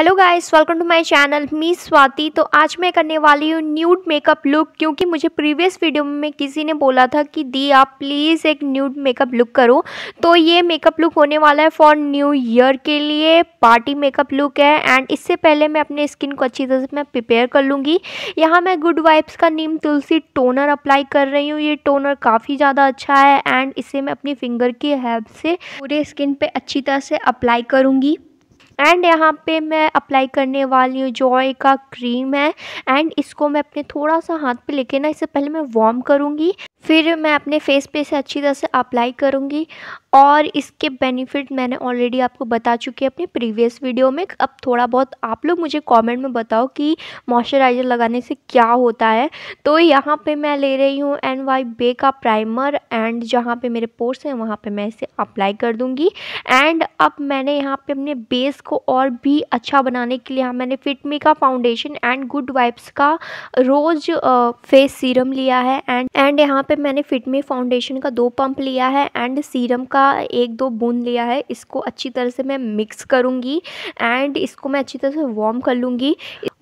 hello guys welcome to my channel me Swati तो आज मैं करने वाली हूँ न्यूड मेकअप लुक क्योंकि मुझे प्रीवियस वीडियो में किसी ने बोला था कि दी आप प्लीज़ एक न्यूड मेकअप लुक करो तो ये मेकअप लुक होने वाला है फॉर न्यू ईयर के लिए पार्टी मेकअप लुक है एंड इससे पहले मैं अपने स्किन को अच्छी तरह से मैं प्रिपेयर कर लूँगी यहाँ मैं गुड वाइब्स का नीम तुलसी टोनर अप्लाई कर रही हूँ ये टोनर काफ़ी ज़्यादा अच्छा है एंड इसे मैं अपनी फिंगर की हेल्प से पूरे स्किन पर अच्छी तरह से अप्लाई करूँगी एंड यहाँ पे मैं अप्लाई करने वाली हूँ जॉय का क्रीम है एंड इसको मैं अपने थोड़ा सा हाथ पे लेके ना इससे पहले मैं वार्म करूँगी फिर मैं अपने फेस पे इसे अच्छी तरह से अप्लाई करूँगी और इसके बेनिफिट मैंने ऑलरेडी आपको बता चुकी है अपने प्रीवियस वीडियो में अब थोड़ा बहुत आप लोग मुझे कमेंट में बताओ कि मॉइस्चराइज़र लगाने से क्या होता है तो यहाँ पे मैं ले रही हूँ एन वाई बे का प्राइमर एंड जहाँ पे मेरे पोर्स हैं वहाँ पे मैं इसे अप्लाई कर दूँगी एंड अब मैंने यहाँ पर अपने बेस को और भी अच्छा बनाने के लिए यहाँ मैंने फिटमी का फाउंडेशन एंड गुड वाइब्स का रोज़ फेस सीरम लिया है एंड एंड यहाँ पे मैंने फिट मी फाउंडेशन का दो पंप लिया है एंड सीरम का एक दो बूंद लिया है इसको अच्छी तरह से मैं मिक्स करूँगी एंड इसको मैं अच्छी तरह से वार्म कर लूँगी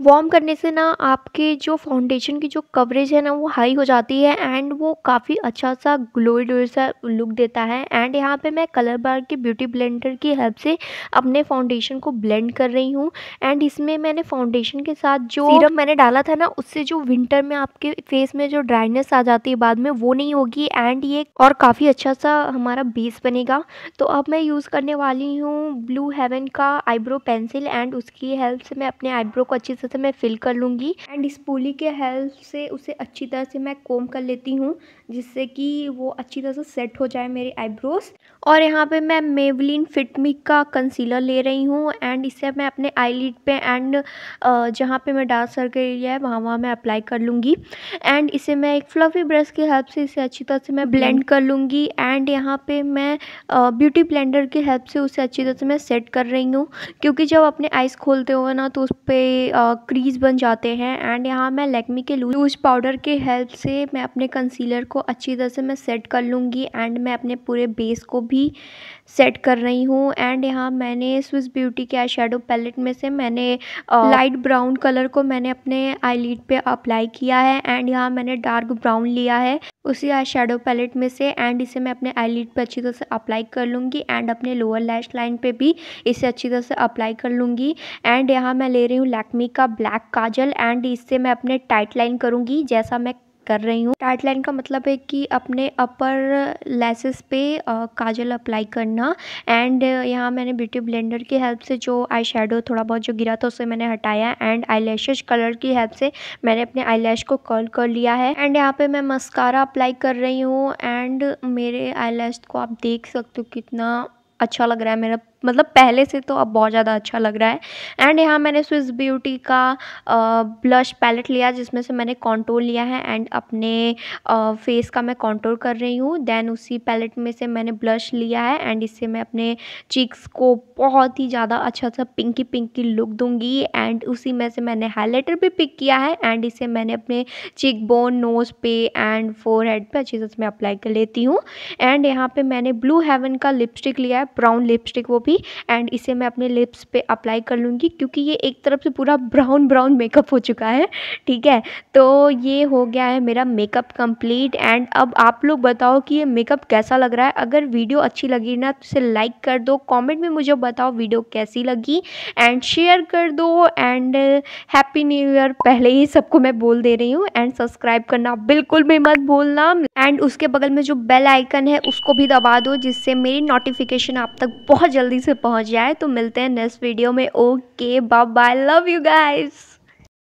वॉर्म करने से ना आपके जो फाउंडेशन की जो कवरेज है ना वो हाई हो जाती है एंड वो काफ़ी अच्छा सा ग्लोई डोर सा लुक देता है एंड यहाँ पे मैं कलर बार के ब्यूटी ब्लेंडर की हेल्प से अपने फाउंडेशन को ब्लेंड कर रही हूँ एंड इसमें मैंने फाउंडेशन के साथ जो सीरम मैंने डाला था ना उससे जो विंटर में आपके फेस में जो ड्राइनेस आ जाती है बाद में वो नहीं होगी एंड ये और काफ़ी अच्छा सा हमारा बेस बनेगा तो अब मैं यूज़ करने वाली हूँ ब्लू हेवन का आईब्रो पेंसिल एंड उसकी हेल्प से मैं अपने आईब्रो को अच्छे से अच्छे से तो मैं फिल कर लूँगी एंड इस पुली के हेल्प से उसे अच्छी तरह से मैं कोम कर लेती हूँ जिससे कि वो अच्छी तरह से सेट हो जाए मेरे आईब्रोज और यहाँ पे मैं मेवलिन फिटमी का कंसीलर ले रही हूँ एंड इसे मैं अपने आईलिड पे एंड जहाँ पे मैं डार्क सर्कल एरिया है वहाँ वहाँ मैं अप्लाई कर लूँगी एंड इसे मैं एक फ्लफी ब्रश की हेल्प से इसे अच्छी तरह से मैं ब्लेंड कर लूँगी एंड यहाँ पे मैं ब्यूटी ब्लेंडर की हेल्प से उसे अच्छी तरह से मैं सेट कर रही हूँ क्योंकि जब अपने आइस खोलते हो ना तो उस पर क्रीज़ बन जाते हैं एंड यहाँ मैं लेकमी के लूज पाउडर के हेल्प से मैं अपने कंसीलर को अच्छी तरह से मैं सेट कर लूँगी एंड मैं अपने पूरे बेस को भी सेट कर रही हूँ एंड यहाँ मैंने स्विस ब्यूटी के आई शेडो पैलेट में से मैंने लाइट ब्राउन कलर को मैंने अपने आई पे अप्लाई किया है एंड यहाँ मैंने डार्क ब्राउन लिया है उसी आई शेडो पैलेट में से एंड इसे मैं अपने आई पर अच्छी तरह से अप्लाई कर लूँगी एंड अपने लोअर लैश लाइन पे भी इसे अच्छी तरह से अप्लाई कर लूँगी एंड यहाँ मैं ले रही हूँ लैक्मी का ब्लैक काजल एंड इससे मैं अपने टाइट लाइन करूँगी जैसा मैं कर रही हूँ टाइट लाइन का मतलब है कि अपने अपर लेसेस पे काजल अप्लाई करना एंड यहाँ मैंने ब्यूटी ब्लेंडर की हेल्प से जो आई शेडो थोड़ा बहुत जो गिरा था उसे मैंने हटाया एंड आई कलर की हेल्प से मैंने अपने आई को कर्ल कर लिया है एंड यहाँ पे मैं मस्कारा अप्लाई कर रही हूँ एंड मेरे आई को आप देख सकते हो कितना अच्छा लग रहा है मेरा मतलब पहले से तो अब बहुत ज़्यादा अच्छा लग रहा है एंड यहाँ मैंने स्विस ब्यूटी का ब्लश पैलेट लिया जिसमें से मैंने कॉन्टोर लिया है एंड अपने फेस का मैं कॉन्टोर कर रही हूँ देन उसी पैलेट में से मैंने ब्लश लिया है एंड इससे मैं अपने चीक्स को बहुत ही ज़्यादा अच्छा सा पिंकी पिंकी लुक दूंगी एंड उसी में से मैंने हाईलाइटर भी पिक किया है एंड इसे मैंने अपने चीक बोन नोज़ पे एंड फोर हेड पर अच्छे से मैं अप्लाई कर लेती हूँ एंड यहाँ पर मैंने ब्लू हेवन का लिपस्टिक लिया है ब्राउन लिपस्टिक वो भी एंड इसे मैं अपने लिप्स पे अप्लाई कर लूँगी क्योंकि ये एक तरफ से पूरा ब्राउन ब्राउन मेकअप हो चुका है ठीक है तो ये हो गया है मेरा मेकअप कंप्लीट एंड अब आप लोग बताओ कि ये मेकअप कैसा लग रहा है अगर वीडियो अच्छी लगी ना तो इसे लाइक कर दो कॉमेंट में मुझे बताओ वीडियो कैसी लगी एंड शेयर कर दो एंड हैप्पी न्यू ईयर पहले ही सबको मैं बोल दे रही हूँ एंड सब्सक्राइब करना बिल्कुल भी मत भूलना एंड उसके बगल में जो बेल आइकन है उसको भी दबा दो जिससे मेरी नोटिफिकेशन आप तक बहुत जल्दी जल्दी से पहुंच जाए तो मिलते हैं नेक्स्ट वीडियो में okay bye bye love you guys